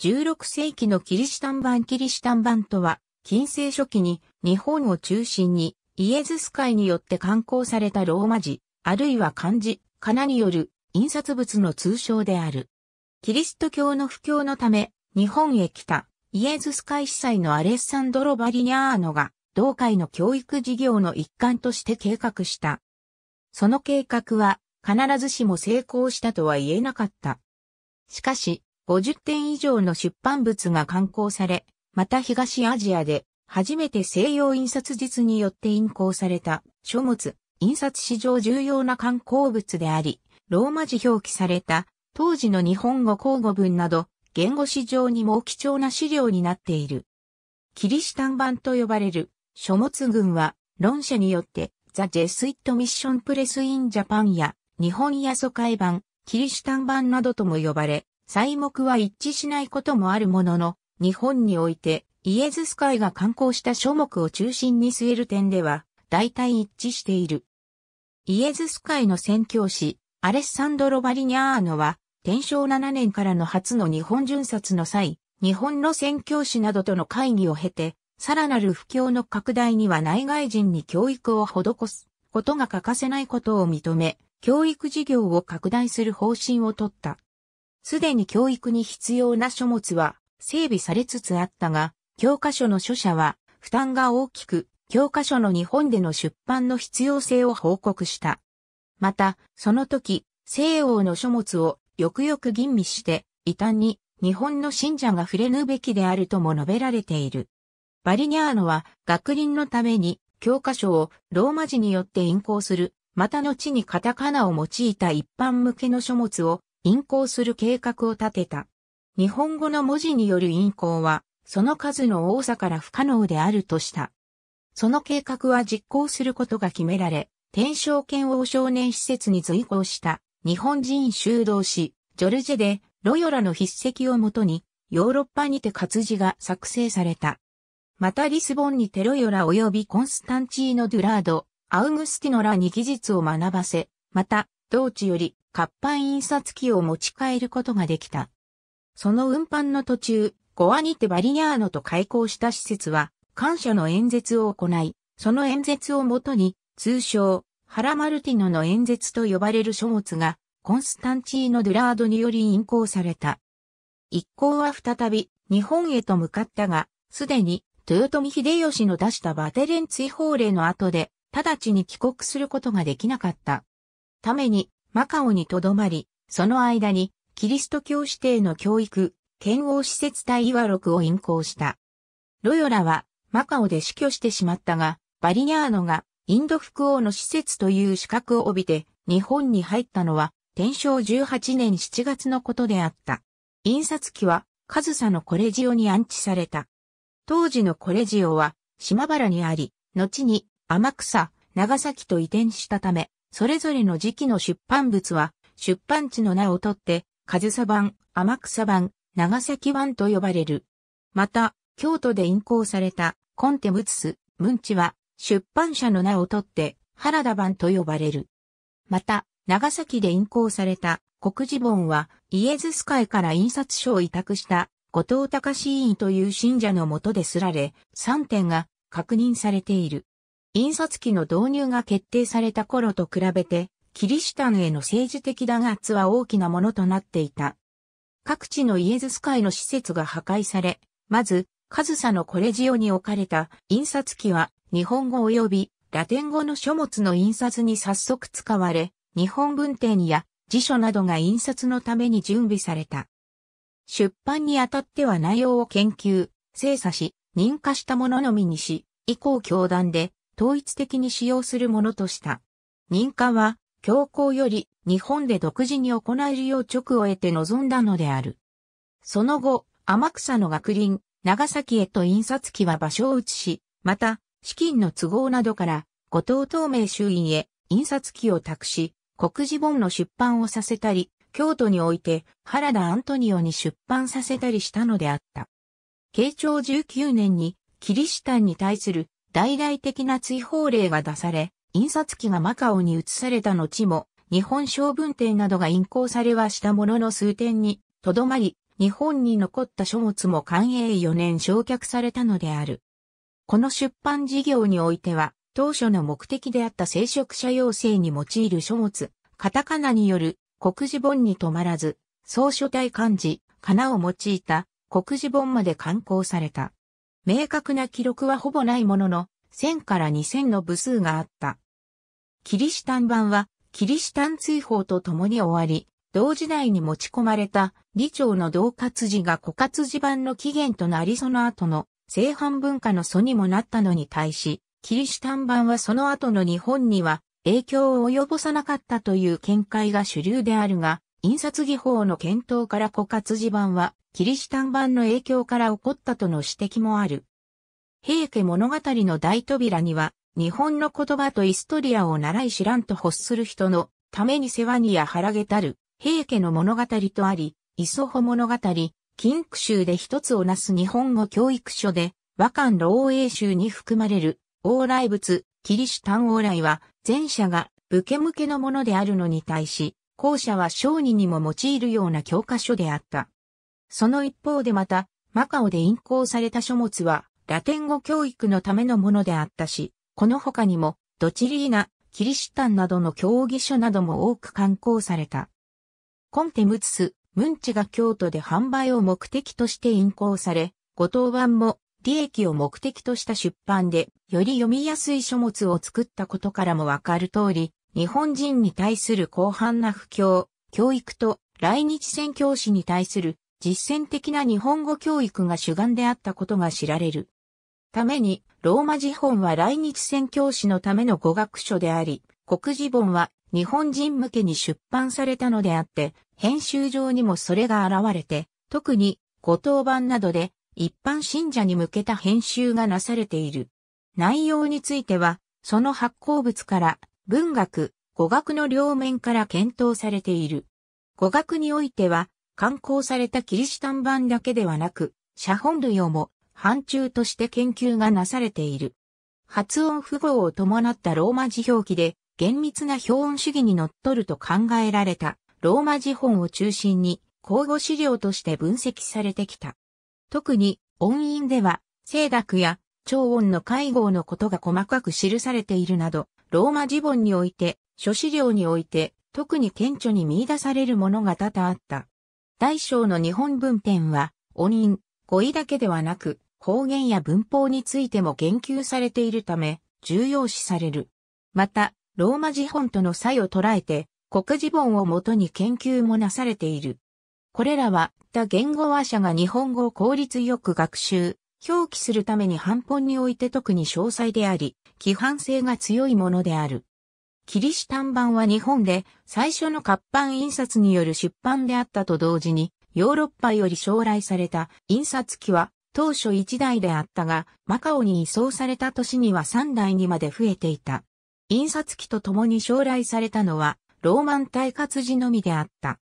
16世紀のキリシタン版キリシタン版とは、近世初期に日本を中心にイエズス会によって刊行されたローマ字、あるいは漢字、かなによる印刷物の通称である。キリスト教の布教のため、日本へ来たイエズス会司祭のアレッサンドロ・バリニャーノが、同会の教育事業の一環として計画した。その計画は、必ずしも成功したとは言えなかった。しかし、50点以上の出版物が刊行され、また東アジアで初めて西洋印刷術によって印行された書物、印刷史上重要な刊行物であり、ローマ字表記された当時の日本語交互文など、言語史上にも貴重な資料になっている。キリシタン版と呼ばれる書物群は、論者によって、ザ・ジェスイット・ミッション・プレス・イン・ジャパンや、日本や疎開版、キリシタン版などとも呼ばれ、材木は一致しないこともあるものの、日本においてイエズス会が刊行した書目を中心に据える点では、大体一致している。イエズス会の宣教師、アレッサンドロ・バリニャーノは、天正7年からの初の日本巡察の際、日本の宣教師などとの会議を経て、さらなる不況の拡大には内外人に教育を施すことが欠かせないことを認め、教育事業を拡大する方針を取った。すでに教育に必要な書物は整備されつつあったが、教科書の著者は負担が大きく、教科書の日本での出版の必要性を報告した。また、その時、西欧の書物をよくよく吟味して、異端に日本の信者が触れぬべきであるとも述べられている。バリニャーノは学林のために教科書をローマ字によって印行する、また後にカタカナを用いた一般向けの書物を印行する計画を立てた。日本語の文字による印行は、その数の多さから不可能であるとした。その計画は実行することが決められ、天正剣王少年施設に随行した日本人修道士、ジョルジェでロヨラの筆跡をもとに、ヨーロッパにて活字が作成された。またリスボンにテロヨラ及びコンスタンチーノ・ドゥラード、アウグスティノらに技術を学ばせ、また、同地より活版印刷機を持ち帰ることができた。その運搬の途中、ゴアにてバリニャーノと開校した施設は、感謝の演説を行い、その演説をもとに、通称、ハラ・マルティノの演説と呼ばれる書物が、コンスタンチーノ・ドゥラードにより印行された。一行は再び、日本へと向かったが、すでに、豊臣秀吉の出したバテレン追放令の後で、直ちに帰国することができなかった。ために、マカオにとどまり、その間に、キリスト教指定の教育、剣王施設隊岩六を引行した。ロヨラは、マカオで死去してしまったが、バリニャーノが、インド副王の施設という資格を帯びて、日本に入ったのは、天正18年7月のことであった。印刷機は、カズサのコレジオに安置された。当時のコレジオは、島原にあり、後に、天草、長崎と移転したため、それぞれの時期の出版物は、出版地の名をとって、上総版、天草版、長崎版と呼ばれる。また、京都で印行された、コンテムツス、ムンチは、出版社の名をとって、原田版と呼ばれる。また、長崎で印行された、国字本は、イエズス会から印刷所を委託した、後藤隆委員という信者のもとですられ、3点が確認されている。印刷機の導入が決定された頃と比べて、キリシタンへの政治的弾圧は大きなものとなっていた。各地のイエズス会の施設が破壊され、まず、カズサのコレジオに置かれた印刷機は、日本語及びラテン語の書物の印刷に早速使われ、日本文典や辞書などが印刷のために準備された。出版にあたっては内容を研究、精査し、認可したもののみにし、以降教団で統一的に使用するものとした。認可は、教皇より日本で独自に行えるよう直を得て望んだのである。その後、天草の学林、長崎へと印刷機は場所を移し、また、資金の都合などから、後藤東明衆院へ印刷機を託し、国事本の出版をさせたり、京都において原田アントニオに出版させたりしたのであった。慶長19年にキリシタンに対する大々的な追放令が出され、印刷機がマカオに移された後も、日本小文店などが印行されはしたものの数点にとどまり、日本に残った書物も寛永4年焼却されたのである。この出版事業においては、当初の目的であった聖職者要請に用いる書物、カタカナによる国字本に止まらず、総書体漢字、かなを用いた国字本まで刊行された。明確な記録はほぼないものの、1000から2000の部数があった。キリシタン版は、キリシタン追放と共に終わり、同時代に持ち込まれた、李朝の同活字が古活字版の起源となりその後の、正版文化の祖にもなったのに対し、キリシタン版はその後の日本には影響を及ぼさなかったという見解が主流であるが、印刷技法の検討から古活字版はキリシタン版の影響から起こったとの指摘もある。平家物語の大扉には、日本の言葉とイストリアを習い知らんと欲する人のために世話にや腹げたる、平家の物語とあり、磯穂物語、金句集で一つをなす日本語教育書で、和漢老英集に含まれる、往来物、キリシタン往来は、前者が武家向けのものであるのに対し、後者は商人にも用いるような教科書であった。その一方でまた、マカオで印行された書物は、ラテン語教育のためのものであったし、この他にも、ドチリーナ、キリシタンなどの教義書なども多く刊行された。コンテムツス、ムンチが京都で販売を目的として印行され、五島版も利益を目的とした出版で、より読みやすい書物を作ったことからもわかる通り、日本人に対する広範な不況、教育と来日宣教師に対する実践的な日本語教育が主眼であったことが知られる。ために、ローマ字本は来日宣教師のための語学書であり、国字本は日本人向けに出版されたのであって、編集上にもそれが現れて、特に、後藤版などで一般信者に向けた編集がなされている。内容については、その発行物から文学、語学の両面から検討されている。語学においては、刊行されたキリシタン版だけではなく、写本類をも、範疇として研究がなされている。発音符号を伴ったローマ字表記で、厳密な表音主義にのっとると考えられた、ローマ字本を中心に、交互資料として分析されてきた。特に、音韻では、声濁や、超音の会合のことが細かく記されているなど、ローマ字本において、諸資料において、特に顕著に見出されるものが多々あった。大小の日本文典は、音韻、語彙だけではなく、方言や文法についても言及されているため、重要視される。また、ローマ字本との差異を捉えて、国字本をもとに研究もなされている。これらは、他言語話者が日本語を効率よく学習、表記するために半本において特に詳細であり、規範性が強いものである。キリシタン版は日本で最初の活版印刷による出版であったと同時に、ヨーロッパより将来された印刷機は当初1台であったが、マカオに移送された年には3台にまで増えていた。印刷機と共に将来されたのは、ローマン大活字のみであった。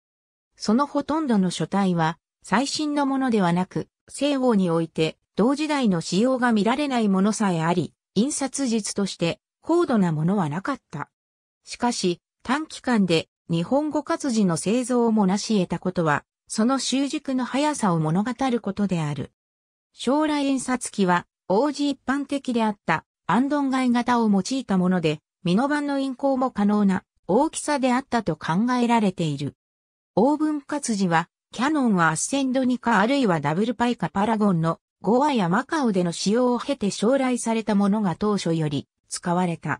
そのほとんどの書体は、最新のものではなく、西欧において、同時代の使用が見られないものさえあり、印刷術として、高度なものはなかった。しかし、短期間で日本語活字の製造をもなし得たことは、その習熟の速さを物語ることである。将来印刷機は、王子一般的であったアンドンガイ型を用いたもので、ミノ版の印行も可能な大きさであったと考えられている。オーブン活字は、キャノンはアッセンドニカあるいはダブルパイかパラゴンのゴアやマカオでの使用を経て将来されたものが当初より使われた。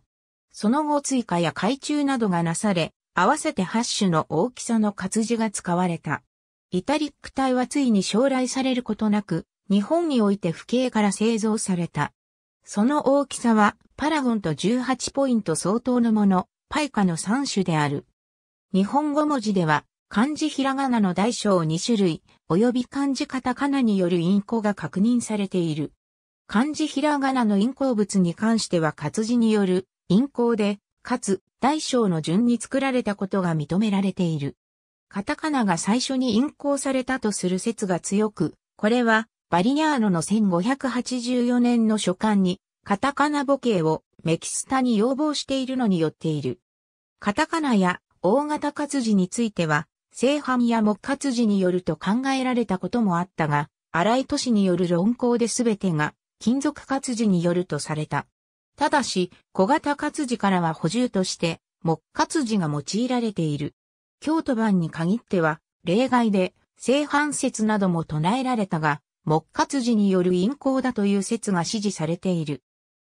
その後追加や改中などがなされ、合わせて8種の大きさの活字が使われた。イタリック体はついに将来されることなく、日本において府警から製造された。その大きさは、パラゴンと18ポイント相当のもの、パイカの3種である。日本語文字では、漢字ひらがなの大小2種類、及び漢字カタカナによる印行が確認されている。漢字ひらがなの印行物に関しては活字による陰行で、かつ大小の順に作られたことが認められている。カタカナが最初に印行されたとする説が強く、これはバリニャーノの1584年の書簡にカタカナ母系をメキスタに要望しているのによっている。カタカナや大型活字については、正反や木活字によると考えられたこともあったが、荒井都市による論考で全てが金属活字によるとされた。ただし、小型活字からは補充として、木活字が用いられている。京都版に限っては、例外で、正反説なども唱えられたが、木活字による陰行だという説が支持されている。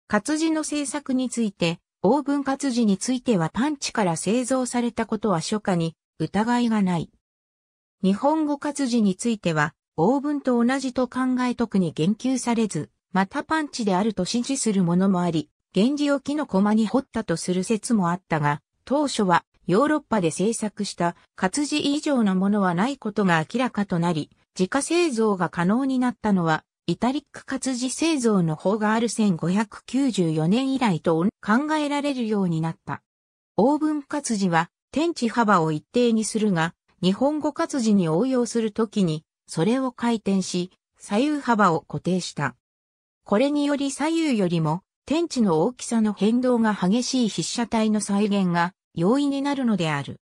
活字の制作について、ブン活字についてはパンチから製造されたことは初夏に疑いがない。日本語活字については、ブ文と同じと考え特に言及されず、またパンチであると指示するものもあり、源氏を木の駒に掘ったとする説もあったが、当初はヨーロッパで制作した活字以上のものはないことが明らかとなり、自家製造が可能になったのは、イタリック活字製造の方がある1594年以来と考えられるようになった。オーブン活字は天地幅を一定にするが、日本語活字に応用するときに、それを回転し、左右幅を固定した。これにより左右よりも天地の大きさの変動が激しい筆写体の再現が容易になるのである。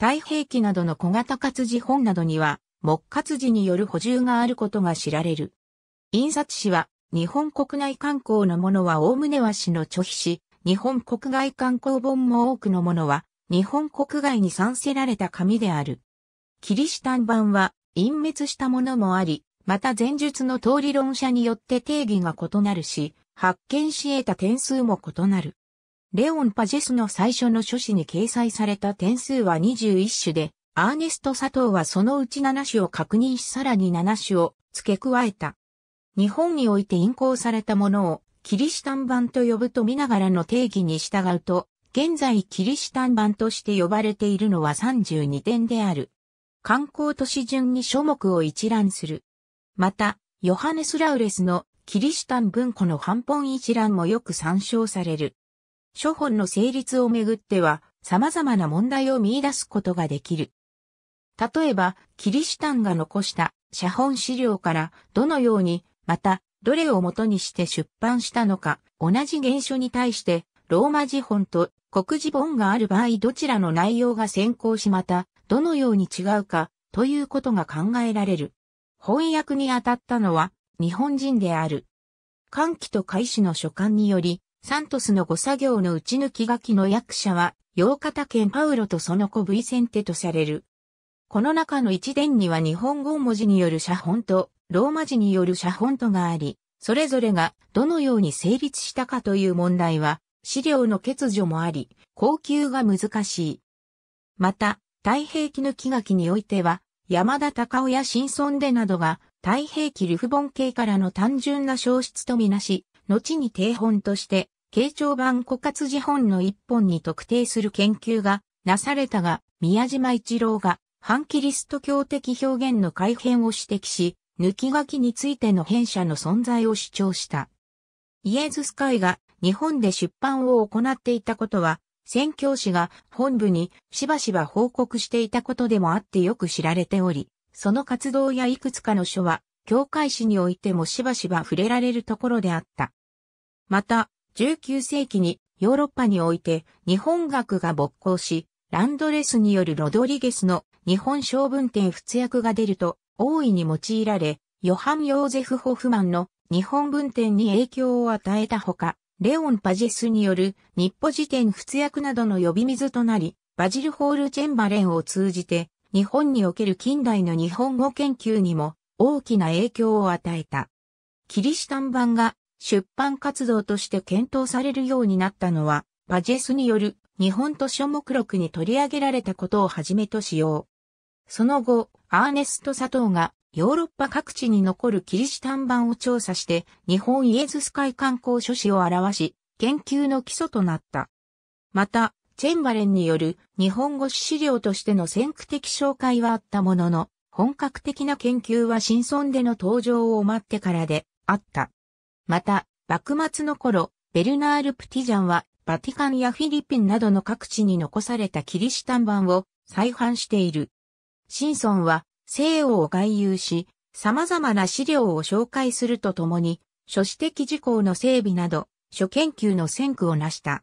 太平記などの小型活字本などには、木活字による補充があることが知られる。印刷紙は、日本国内観光のものはむね和紙の著皮し、日本国外観光本も多くのものは、日本国外に賛せられた紙である。キリシタン版は、隠滅したものもあり、また前述の通り論者によって定義が異なるし、発見し得た点数も異なる。レオン・パジェスの最初の書誌に掲載された点数は21種で、アーネスト・佐藤はそのうち7種を確認しさらに7種を付け加えた。日本において印行されたものをキリシタン版と呼ぶと見ながらの定義に従うと、現在キリシタン版として呼ばれているのは32点である。観光都市順に書目を一覧する。また、ヨハネス・ラウレスのキリシタン文庫の半本一覧もよく参照される。諸本の成立をめぐっては、様々な問題を見出すことができる。例えば、キリシタンが残した写本資料からどのように、また、どれを元にして出版したのか、同じ原書に対して、ローマ字本と国字本がある場合どちらの内容が先行しまた、どのように違うか、ということが考えられる。翻訳に当たったのは、日本人である。歓喜と開始の書簡により、サントスの誤作業の打ち抜き書きの役者は、洋方県パウロとその子 V 先手とされる。この中の一伝には日本語文字による写本と、ローマ字による写本とがあり、それぞれがどのように成立したかという問題は、資料の欠如もあり、高級が難しい。また、太平記抜き書きにおいては、山田隆夫や新村でなどが太平記ルフボン系からの単純な消失とみなし、後に定本として、慶長版枯渇字本の一本に特定する研究がなされたが、宮島一郎が反キリスト教的表現の改変を指摘し、抜き書きについての変者の存在を主張した。イエズス会が日本で出版を行っていたことは、宣教師が本部にしばしば報告していたことでもあってよく知られており、その活動やいくつかの書は、教会史においてもしばしば触れられるところであった。また、19世紀にヨーロッパにおいて日本学が勃興し、ランドレスによるロドリゲスの日本小文典仏訳が出ると大いに用いられ、ヨハン・ヨーゼフ・ホフマンの日本文典に影響を与えたほか、レオン・パジェスによる日歩辞典仏訳などの呼び水となり、バジル・ホール・チェンバレンを通じて日本における近代の日本語研究にも大きな影響を与えた。キリシタン版が出版活動として検討されるようになったのは、バジェスによる日本図書目録に取り上げられたことをはじめとしよう。その後、アーネスト・佐藤がヨーロッパ各地に残るキリシタン版を調査して日本イエズス会観光書誌を表し、研究の基礎となった。また、チェンバレンによる日本語資料としての先駆的紹介はあったものの、本格的な研究は新村での登場を待ってからであった。また、幕末の頃、ベルナール・プティジャンは、バティカンやフィリピンなどの各地に残されたキリシタン版を再販している。シンソンは西洋を外遊し、様々な資料を紹介するとともに、諸史的事項の整備など、諸研究の先駆を成した。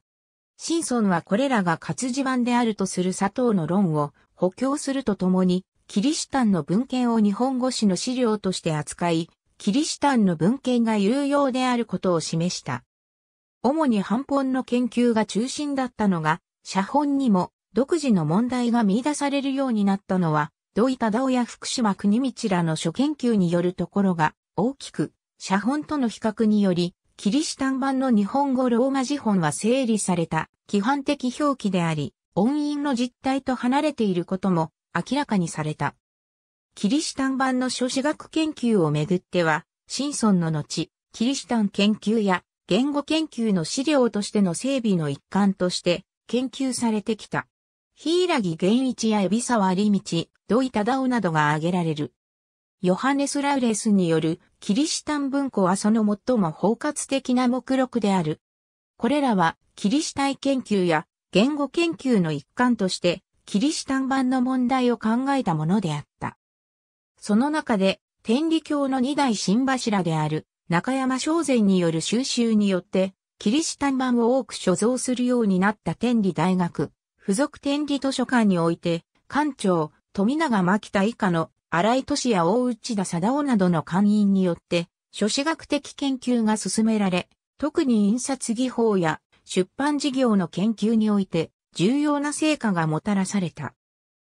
シンソンはこれらが活字版であるとする佐藤の論を補強するとともに、キリシタンの文献を日本語史の資料として扱い、キリシタンの文献が有用であることを示した。主に反本の研究が中心だったのが、写本にも独自の問題が見出されるようになったのは、土井忠夫や福島国道らの諸研究によるところが大きく、写本との比較により、キリシタン版の日本語ローマ字本は整理された規範的表記であり、音韻の実態と離れていることも明らかにされた。キリシタン版の諸子学研究をめぐっては、シンソンの後、キリシタン研究や言語研究の資料としての整備の一環として研究されてきた。ヒラギ源一や海老沢チ、道、土井忠夫などが挙げられる。ヨハネス・ラウレスによるキリシタン文庫はその最も包括的な目録である。これらは、キリシタイ研究や言語研究の一環として、キリシタン版の問題を考えたものであった。その中で、天理教の二大新柱である、中山商禅による収集によって、キリシタン版を多く所蔵するようになった天理大学、付属天理図書館において、館長、富永牧田以下の荒井俊や大内田貞夫などの官員によって、諸子学的研究が進められ、特に印刷技法や出版事業の研究において、重要な成果がもたらされた。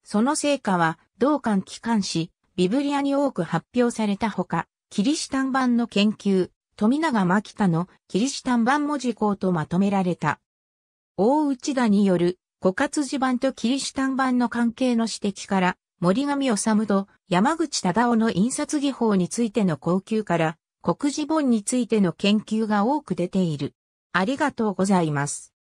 その成果は、同館機関誌、ビブリアに多く発表されたほか、キリシタン版の研究、富永牧田のキリシタン版文字工とまとめられた。大内田による、古活字版とキリシタン版の関係の指摘から、森上治と山口忠夫の印刷技法についての高級から、国字本についての研究が多く出ている。ありがとうございます。